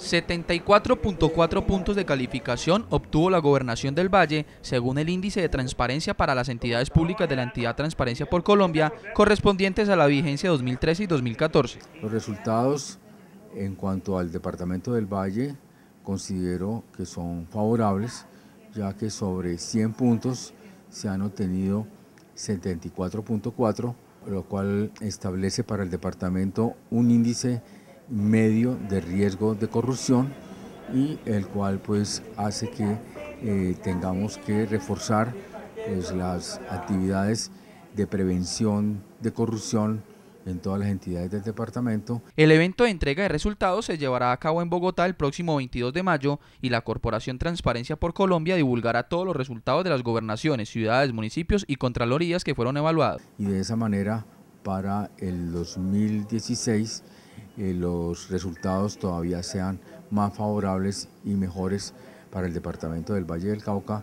74.4 puntos de calificación obtuvo la gobernación del Valle, según el índice de transparencia para las entidades públicas de la entidad Transparencia por Colombia, correspondientes a la vigencia 2013 y 2014. Los resultados en cuanto al departamento del Valle considero que son favorables, ya que sobre 100 puntos se han obtenido 74.4, lo cual establece para el departamento un índice medio de riesgo de corrupción y el cual pues hace que eh, tengamos que reforzar pues, las actividades de prevención de corrupción en todas las entidades del departamento. El evento de entrega de resultados se llevará a cabo en Bogotá el próximo 22 de mayo y la Corporación Transparencia por Colombia divulgará todos los resultados de las gobernaciones, ciudades, municipios y contralorías que fueron evaluados. Y de esa manera para el 2016 eh, los resultados todavía sean más favorables y mejores para el departamento del Valle del Cauca.